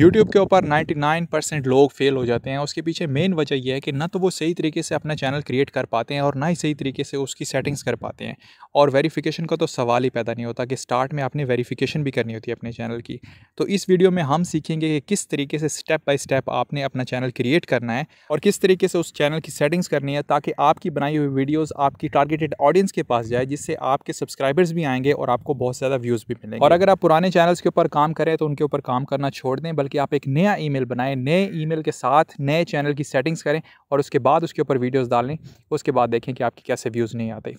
YouTube के ऊपर 99 percent लोग फेल हो जाते हैं उसके पीछे मेन वजह यह है कि ना तो वो सही तरीके से अपना चैनल क्रिएट कर पाते हैं और ना ही सही तरीके से उसकी सेटिंग्स कर पाते हैं और वेरिफिकेशन का तो सवाल ही पैदा नहीं होता कि स्टार्ट में आपने वेरिफिकेशन भी करनी होती है अपने चैनल की तो इस वीडियो में हम सीखेंगे कि किस तरीके से स्टेप बाई स्टेप आपने अपना चैनल क्रिएट करना है और किस तरीके से उस चैनल की सेटिंग्स करनी है ताकि आपकी बनाई हुई वीडियोज़ आपकी टारगेटेड ऑडियंस के पास जाए जिससे आपके सब्सक्राइबर्स भी आएंगे और आपको बहुत ज़्यादा व्यूज़ भी मिलेंगे और अगर आप पुराने चैनल्स के ऊपर काम करें तो उनके ऊपर काम करना छोड़ दें बल्कि आप एक नया ईमेल बनाएं नए ईमेल के साथ नए चैनल की सेटिंग्स करें और उसके बाद उसके ऊपर वीडियोस डालें उसके बाद देखें कि आपके कैसे व्यूज़ नहीं आते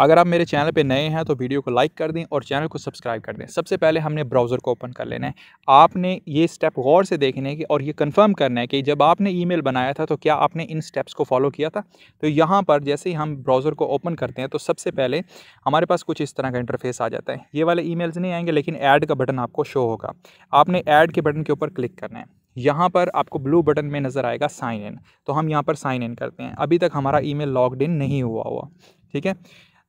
अगर आप मेरे चैनल पे नए हैं तो वीडियो को लाइक कर दें और चैनल को सब्सक्राइब कर दें सबसे पहले हमने ब्राउज़र को ओपन कर लेना है आपने ये स्टेप गौर से देखने की और ये कंफर्म करना है कि जब आपने ईमेल बनाया था तो क्या आपने इन स्टेप्स को फॉलो किया था तो यहाँ पर जैसे ही हम ब्राउज़र को ओपन करते हैं तो सबसे पहले हमारे पास कुछ इस तरह का इंटरफेस आ जाता है ये वाले ई नहीं आएंगे लेकिन ऐड का बटन आपको शो होगा आपने ऐड के बटन के ऊपर क्लिक करना है यहाँ पर आपको ब्लू बटन में नज़र आएगा साइन इन तो हम यहाँ पर साइन इन करते हैं अभी तक हमारा ईमेल लॉग्ड इन नहीं हुआ हुआ ठीक है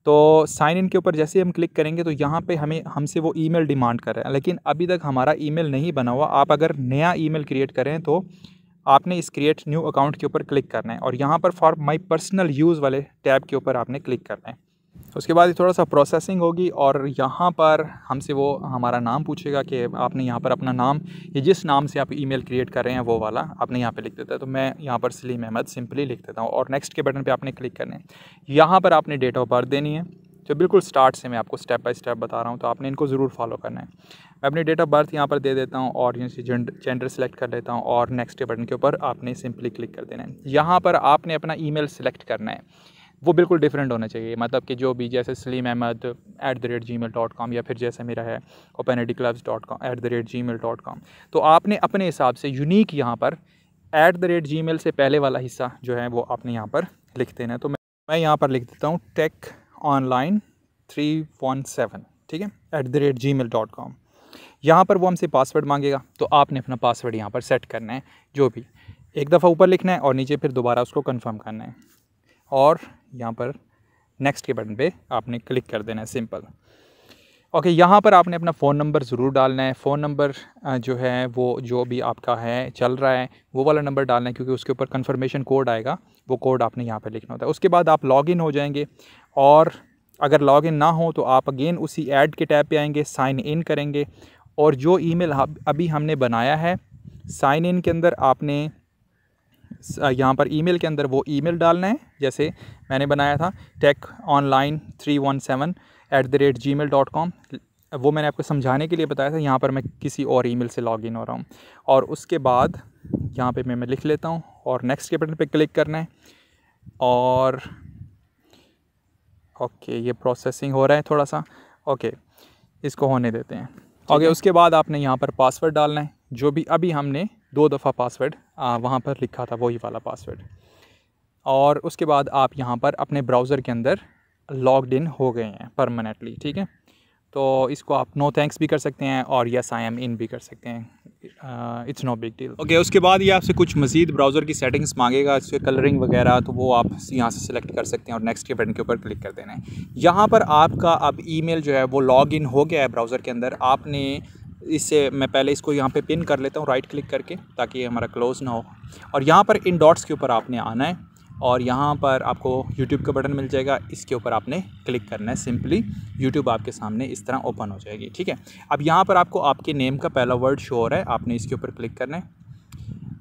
तो साइन इन के ऊपर जैसे हम क्लिक करेंगे तो यहाँ पे हमें हमसे वो ईमेल डिमांड कर रहे हैं लेकिन अभी तक हमारा ईमेल नहीं बना हुआ आप अगर नया ईमेल क्रिएट करें तो आपने इस क्रिएट न्यू अकाउंट के ऊपर क्लिक करना है और यहाँ पर फॉर माई पर्सनल यूज़ वाले टैब के ऊपर आपने क्लिक करना है उसके बाद थोड़ा सा प्रोसेसिंग होगी और यहाँ पर हमसे वो हमारा नाम पूछेगा कि आपने यहाँ पर अपना नाम ये जिस नाम से आप ईमेल क्रिएट कर रहे हैं वो वाला आपने यहाँ पे लिख देता है तो मैं यहाँ पर सलीम अहमद सिंपली लिख देता हूँ और नेक्स्ट के बटन पे आपने क्लिक करना है यहाँ पर आपने डेट ऑफ बर्थ देनी है तो बिल्कुल स्टार्ट से मैं आपको स्टेप बाई स्टेप बता रहा हूँ तो आपने इनको ज़रूर फॉलो करना है मैं अपनी डेट ऑफ बर्थ यहाँ पर दे देता हूँ और यहाँ से जेंडर सेलेक्ट कर लेता हूँ और नेक्स्ट के बटन के ऊपर आपने सिंपली क्लिक कर देना है यहाँ पर आपने अपना ईमेल सेलेक्ट करना है वो बिल्कुल डिफरेंट होना चाहिए मतलब कि जो भी जैसे Salim Ahmed at the rate Gmail dot com या फिर जैसे मेरा है AD clubs dot com at the rate Gmail dot com तो आपने अपने हिसाब से यूनिक यहाँ पर at the rate Gmail से पहले वाला हिस्सा जो है वो आपने यहाँ पर लिख देना है तो मैं मैं यहाँ पर लिख देता हूँ tech online three one seven ठीक है at the rate Gmail dot com यहाँ पर वो हमसे पासवर्ड मांगेगा तो आपने अपना पासवर्ड यहाँ पर सेट करना है जो भी एक दफ़ा ऊपर लिखना है और नीचे फिर दोबारा उसको कन्फर्म करना है और यहाँ पर नेक्स्ट के बटन पे आपने क्लिक कर देना है सिंपल ओके यहाँ पर आपने अपना फ़ोन नंबर ज़रूर डालना है फ़ोन नंबर जो है वो जो भी आपका है चल रहा है वो वाला नंबर डालना है क्योंकि उसके ऊपर कन्फर्मेशन कोड आएगा वो कोड आपने यहाँ पर लिखना होता है उसके बाद आप लॉगिन हो जाएंगे और अगर लॉगिन ना हो तो आप अगेन उसी ऐड के टैब पे आएंगे साइन इन करेंगे और जो ईमेल अभी हमने बनाया है साइन इन के अंदर आपने यहाँ पर ईमेल के अंदर वो ईमेल डालना है जैसे मैंने बनाया था tech online three one seven at the rate Gmail dot com वो मैंने आपको समझाने के लिए बताया था यहाँ पर मैं किसी और ईमेल से लॉग इन हो रहा हूँ और उसके बाद यहाँ पे मैं मैं लिख लेता हूँ और नेक्स्ट के बटन पे क्लिक करना है और ओके ये प्रोसेसिंग हो रहा है थोड़ा सा ओके इसको होने देते हैं ओके उसके बाद आपने यहाँ पर पासवर्ड डालना है जो भी अभी हमने दो दफ़ा पासवर्ड वहाँ पर लिखा था वही वाला पासवर्ड और उसके बाद आप यहाँ पर अपने ब्राउज़र के अंदर लॉगड इन हो गए हैं परमानेंटली ठीक है तो इसको आप नो थैंक्स भी कर सकते हैं और यस आई एम इन भी कर सकते हैं it's no big deal okay उसके बाद ये आपसे कुछ मज़ीद ब्राउज़र की सेटिंग्स मांगेगा इसके कलरिंग वगैरह तो वो आप यहाँ से सिलेक्ट कर सकते हैं और नेक्स्ट के बटन के ऊपर क्लिक कर देना है यहाँ पर आपका अब ईमेल जो है वो लॉग इन हो गया है ब्राउज़र के अंदर आपने इससे मैं पहले इसको यहाँ पे पिन कर लेता हूँ राइट क्लिक करके ताकि ये हमारा क्लोज़ ना हो और यहाँ पर इन डॉट्स के ऊपर आपने आना है और यहाँ पर आपको यूट्यूब का बटन मिल जाएगा इसके ऊपर आपने क्लिक करना है सिंपली यूट्यूब आपके सामने इस तरह ओपन हो जाएगी ठीक है अब यहाँ पर आपको आपके नेम का पहला वर्ड शो हो रहा है आपने इसके ऊपर क्लिक करना है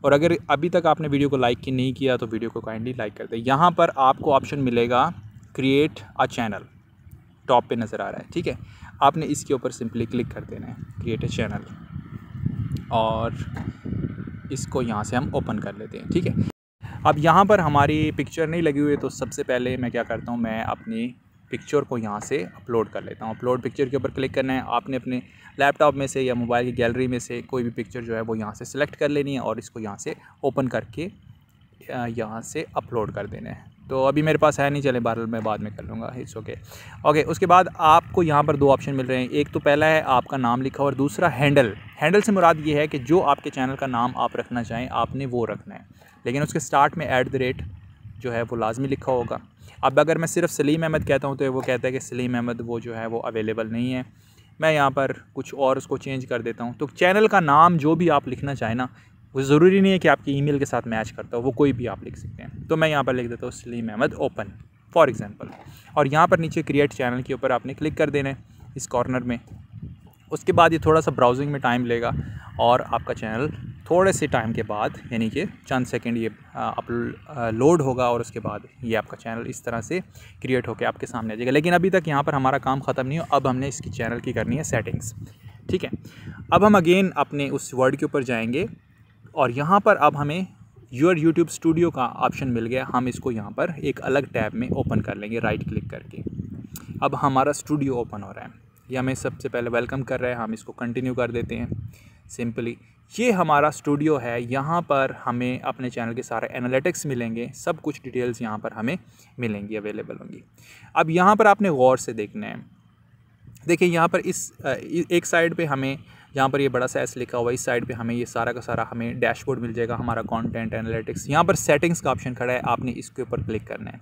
और अगर अभी तक आपने वीडियो को लाइक की नहीं किया तो वीडियो को काइंडली लाइक कर दें यहाँ पर आपको ऑप्शन मिलेगा क्रिएट अ चैनल टॉप पे नज़र आ रहा है ठीक है आपने इसके ऊपर सिंपली क्लिक कर देना है क्रिएट ए चैनल और इसको यहाँ से हम ओपन कर लेते हैं ठीक है अब यहाँ पर हमारी पिक्चर नहीं लगी हुई है तो सबसे पहले मैं क्या करता हूँ मैं अपनी पिक्चर को यहाँ से अपलोड कर लेता हूँ अपलोड पिक्चर के ऊपर क्लिक करना है आपने अपने लैपटॉप में से या मोबाइल की गैलरी में से कोई भी पिक्चर जो है वो यहाँ से सिलेक्ट कर लेनी है और इसको यहाँ से ओपन करके यहाँ से अपलोड कर देना है तो अभी मेरे पास है नहीं चले बारल मैं बाद में कर लूँगा इट्स ओके ओके उसके बाद आपको यहाँ पर दो ऑप्शन मिल रहे हैं एक तो पहला है आपका नाम लिखा और दूसरा हैंडल हैंडल से मुराद ये है कि जो आपके चैनल का नाम आप रखना चाहें आपने वो रखना है लेकिन उसके स्टार्ट में ऐट द रेट जो है वो लाजमी लिखा होगा अब अगर मैं सिर्फ सलीम अहमद कहता हूँ तो वो कहता है कि सलीम अहमद वो जो है वो अवेलेबल नहीं है मैं यहाँ पर कुछ और उसको चेंज कर देता हूँ तो चैनल का नाम जो भी आप लिखना चाहें ना वो ज़रूरी नहीं है कि आपकी ईमेल के साथ मैच करता हो वो कोई भी आप लिख सकते हैं तो मैं यहाँ पर लिख देता हूँ Salim Ahmed open for example और यहाँ पर नीचे क्रिएट चैनल के ऊपर आपने क्लिक कर देना है इस कॉर्नर में उसके बाद ये थोड़ा सा ब्राउजिंग में टाइम लेगा और आपका चैनल थोड़े से टाइम के बाद यानी कि चंद सेकंड ये अपलोड होगा और उसके बाद ये आपका चैनल इस तरह से क्रिएट होकर आपके सामने आ जाएगा लेकिन अभी तक यहाँ पर हमारा काम ख़त्म नहीं हो अब हमने इसकी चैनल की करनी है सेटिंग्स ठीक है अब हम अगेन अपने उस वर्ड के ऊपर जाएंगे और यहाँ पर अब हमें योर यूट्यूब स्टूडियो का ऑप्शन मिल गया हम इसको यहाँ पर एक अलग टैब में ओपन कर लेंगे राइट क्लिक करके अब हमारा स्टूडियो ओपन हो रहा है ये हमें सबसे पहले वेलकम कर रहा है हम इसको कंटिन्यू कर देते हैं सिंपली ये हमारा स्टूडियो है यहाँ पर हमें अपने चैनल के सारे एनालिटिक्स मिलेंगे सब कुछ डिटेल्स यहाँ पर हमें मिलेंगी अवेलेबल होंगी अब यहाँ पर आपने गौर से देखना है देखिए यहाँ पर इस एक साइड पे हमें यहाँ पर ये बड़ा सा एस लिखा हुआ इस साइड पे हमें ये सारा का सारा हमें डैशबोर्ड मिल जाएगा हमारा कंटेंट एनालिटिक्स यहाँ पर सेटिंग्स का ऑप्शन खड़ा है आपने इसके ऊपर क्लिक करना है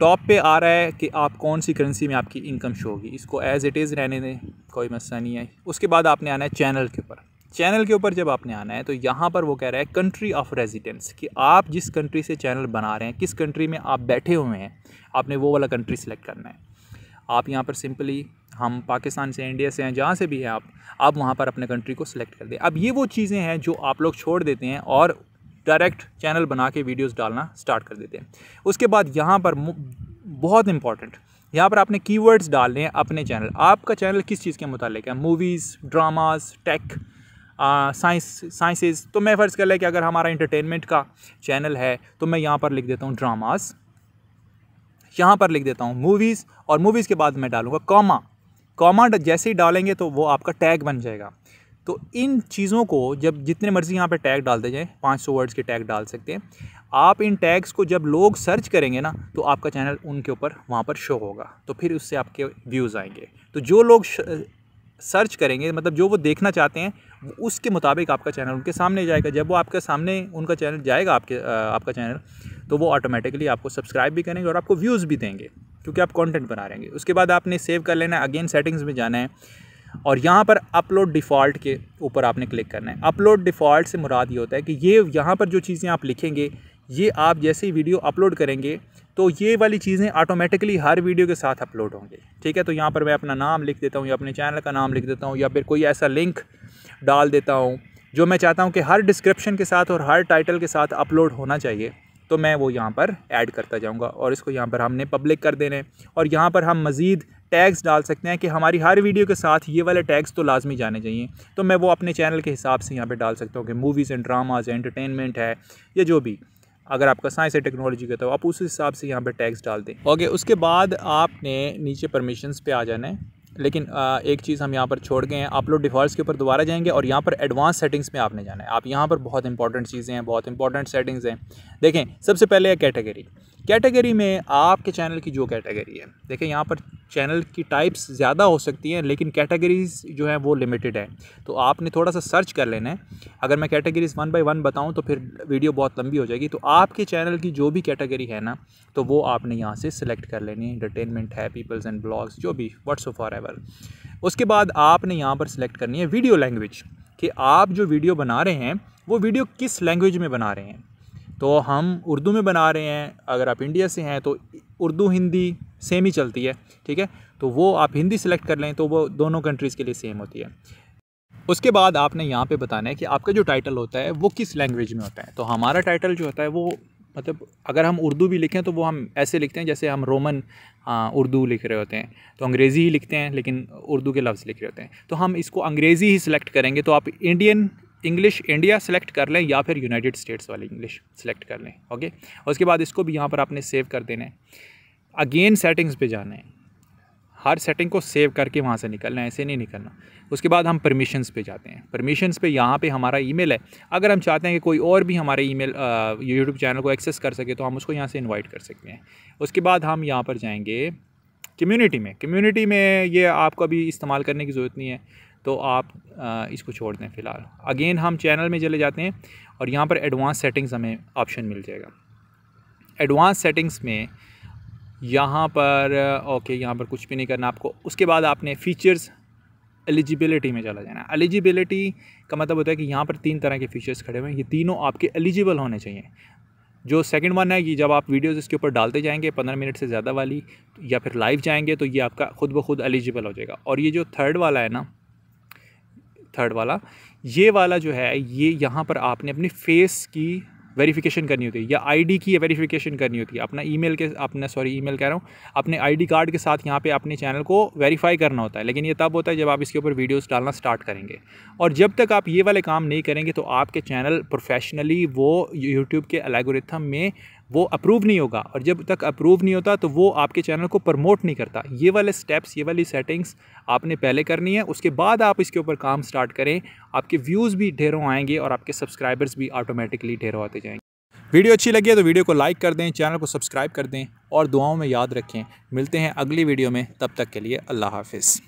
टॉप पे आ रहा है कि आप कौन सी करेंसी में आपकी इनकम शो होगी इसको एज़ इट इज़ रहने दें कोई मसला नहीं है उसके बाद आपने आना है चैनल के ऊपर चैनल के ऊपर जब आपने आना है तो यहाँ पर वो कह रहा है कंट्री ऑफ रेजिडेंस कि आप जिस कंट्री से चैनल बना रहे हैं किस कंट्री में आप बैठे हुए हैं आपने वो वाला कंट्री सेलेक्ट करना है आप यहाँ पर सिंपली हम पाकिस्तान से इंडिया से हैं जहाँ से भी है आप आप वहाँ पर अपने कंट्री को सिलेक्ट कर दें अब ये वो चीज़ें हैं जो आप लोग छोड़ देते हैं और डायरेक्ट चैनल बना के वीडियोस डालना स्टार्ट कर देते हैं उसके बाद यहाँ पर बहुत इंपॉर्टेंट यहाँ पर आपने कीवर्ड्स डालने हैं अपने चैनल आपका चैनल किस चीज़ के मुतालिक है movies dramas tech science sciences तो मैं फ़र्ज़ कर लें कि अगर हमारा इंटरटेनमेंट का चैनल है तो मैं यहाँ पर लिख देता हूँ ड्रामास यहाँ पर लिख देता हूँ मूवीज़ और मूवीज़ के बाद मैं डालूँगा कॉमा कॉमा जैसे ही डालेंगे तो वो आपका टैग बन जाएगा तो इन चीज़ों को जब जितने मर्ज़ी यहाँ पे टैग डालते जाएँ 500 वर्ड्स के टैग डाल सकते हैं आप इन टैग्स को जब लोग सर्च करेंगे ना तो आपका चैनल उनके ऊपर वहाँ पर शो होगा तो फिर उससे आपके व्यूज़ आएंगे तो जो लोग सर्च करेंगे मतलब जो वो देखना चाहते हैं उसके मुताबिक आपका चैनल उनके सामने जाएगा जब वो आपके सामने उनका चैनल जाएगा आपके आपका चैनल तो वो ऑटोमेटिकली आपको सब्सक्राइब भी करेंगे और आपको व्यूज़ भी देंगे क्योंकि आप कंटेंट बना रहेंगे उसके बाद आपने सेव कर लेना है अगेन सेटिंग्स में जाना है और यहाँ पर अपलोड डिफ़ॉल्ट के ऊपर आपने क्लिक करना है अपलोड डिफ़ॉल्ट से मुराद ये होता है कि ये यहाँ पर जो चीज़ें आप लिखेंगे ये आप जैसे ही वीडियो अपलोड करेंगे तो ये वाली चीज़ें ऑटोमेटिकली हर वीडियो के साथ अपलोड होंगे ठीक है तो यहाँ पर मैं अपना नाम लिख देता हूँ या अपने चैनल का नाम लिख देता हूँ या फिर कोई ऐसा लिंक डाल देता हूँ जो मैं चाहता हूँ कि हर डिस्क्रिप्शन के साथ और हर टाइटल के साथ अपलोड होना चाहिए तो मैं वो यहाँ पर ऐड करता जाऊँगा और इसको यहाँ पर हमने पब्लिक कर देने और यहाँ पर हम मज़ीद टैग्स डाल सकते हैं कि हमारी हर वीडियो के साथ ये वाले टैग्स तो लाजमी जाने चाहिए तो मैं वो अपने चैनल के हिसाब से यहाँ पर डाल सकता हूँ कि मूवीज़ एंड ड्रामाज़ एंटरटेनमेंट है या जो भी अगर आपका साइंस एंड टेक्नोलॉजी का तो आप उस हिसाब से यहाँ पर टैक्स डाल दें ओके उसके बाद आपने नीचे परमिशंस पे आ जाना है लेकिन आ, एक चीज़ हम यहाँ पर छोड़ गए हैं आप लोग डिफ़ॉल्ट के ऊपर दोबारा जाएंगे और यहाँ पर एडवांस सेटिंग्स में आपने जाना है आप यहाँ पर बहुत इंपॉर्टेंट चीज़ें हैं बहुत इंपॉर्टेंट सेटिंग्स हैं देखें सबसे पहले है कैटेगरी कैटेगरी में आपके चैनल की जो कैटेगरी है देखें यहाँ पर चैनल की टाइप्स ज़्यादा हो सकती हैं लेकिन कैटेगरीज़ जो हैं वो लिमिटेड हैं तो आपने थोड़ा सा सर्च कर लेना है अगर मैं कैटेगरीज़ वन बाय वन बताऊं तो फिर वीडियो बहुत लंबी हो जाएगी तो आपके चैनल की जो भी कैटेगरी है ना तो वो आपने यहाँ से सिलेक्ट कर लेनी है इंटरटेनमेंट है पीपल्स एंड ब्लॉग्स जो भी व्हाट्सो फॉर एवर उसके बाद आपने यहाँ पर सिलेक्ट करनी है वीडियो लैंग्वेज कि आप जो वीडियो बना रहे हैं वो वीडियो किस लैंग्वेज में बना रहे हैं तो हम उर्दू में बना रहे हैं अगर आप इंडिया से हैं तो उर्दू हिंदी सेम ही चलती है ठीक है तो वो आप हिंदी सेलेक्ट कर लें तो वो दोनों कंट्रीज़ के लिए सेम होती है उसके बाद आपने यहाँ पे बताना है कि आपका जो टाइटल होता है वो किस लैंग्वेज में होता है तो हमारा टाइटल जो होता है वो मतलब अगर हम उर्दू भी लिखें तो वो हम ऐसे लिखते हैं जैसे हम रोमन उर्दू लिख रहे होते हैं तो अंग्रेज़ी ही लिखते हैं लेकिन उर्दू के लफ्ज़ लिख रहे होते हैं तो हम इसको अंग्रेज़ी ही सिलेक्ट करेंगे तो आप इंडियन इंग्लिश इंडिया सेलेक्ट कर लें या फिर यूनाइटेड स्टेट्स वाली इंग्लिश सेलेक्ट कर लें ओके उसके बाद इसको भी यहाँ पर आपने सेव कर देना है अगेन सेटिंग्स पे जाना है हर सेटिंग को सेव करके वहाँ से निकलना है ऐसे नहीं निकलना उसके बाद हम परमिशंस पे जाते हैं परमिशंस पे यहाँ पे हमारा ईमेल है अगर हम चाहते हैं कि कोई और भी हमारे ईमेल यूट्यूब चैनल को एक्सेस कर सके तो हम उसको यहाँ से इनवाइट कर सकते हैं उसके बाद हम यहाँ पर जाएंगे कम्युनिटी में कम्युनिटी में ये आपको अभी इस्तेमाल करने की ज़रूरत नहीं है तो आप इसको छोड़ दें फ़िलहाल अगेन हम चैनल में चले जाते हैं और यहाँ पर एडवांस सेटिंग्स हमें ऑप्शन मिल जाएगा एडवांस सेटिंग्स में यहाँ पर ओके यहाँ पर कुछ भी नहीं करना आपको उसके बाद आपने फ़ीचर्स एलिजिबिलिटी में चला जाना एलिजिबिलिटी का मतलब होता है कि यहाँ पर तीन तरह के फ़ीचर्स खड़े हुए हैं ये तीनों आपके एलिजिबल होने चाहिए जो सेकंड वन है कि जब आप वीडियोस इसके ऊपर डालते जाएंगे पंद्रह मिनट से ज़्यादा वाली या फिर लाइव जाएंगे तो ये आपका खुद ब खुद एलिजिबल हो जाएगा और ये जो थर्ड वाला है ना थर्ड वाला ये वाला जो है ये यहाँ पर आपने अपनी फेस की वेरिफिकेशन करनी होती है या आईडी की वेरिफिकेशन करनी होती है अपना ईमेल के अपना सॉरी ईमेल कह रहा हूँ अपने आईडी कार्ड के साथ यहाँ पे अपने चैनल को वेरीफाई करना होता है लेकिन ये तब होता है जब आप इसके ऊपर वीडियोस डालना स्टार्ट करेंगे और जब तक आप ये वाले काम नहीं करेंगे तो आपके चैनल प्रोफेशनली वो यूट्यूब के एलेगोरिथम में वो अप्रूव नहीं होगा और जब तक अप्रूव नहीं होता तो वो आपके चैनल को प्रमोट नहीं करता ये वाले स्टेप्स ये वाली सेटिंग्स आपने पहले करनी है उसके बाद आप इसके ऊपर काम स्टार्ट करें आपके व्यूज़ भी ढेरों आएंगे और आपके सब्सक्राइबर्स भी ऑटोमेटिकली ढेरों आते जाएंगे वीडियो अच्छी लगी है तो वीडियो को लाइक कर दें चैनल को सब्सक्राइब कर दें और दुआओं में याद रखें मिलते हैं अगली वीडियो में तब तक के लिए अल्लाह हाफिज़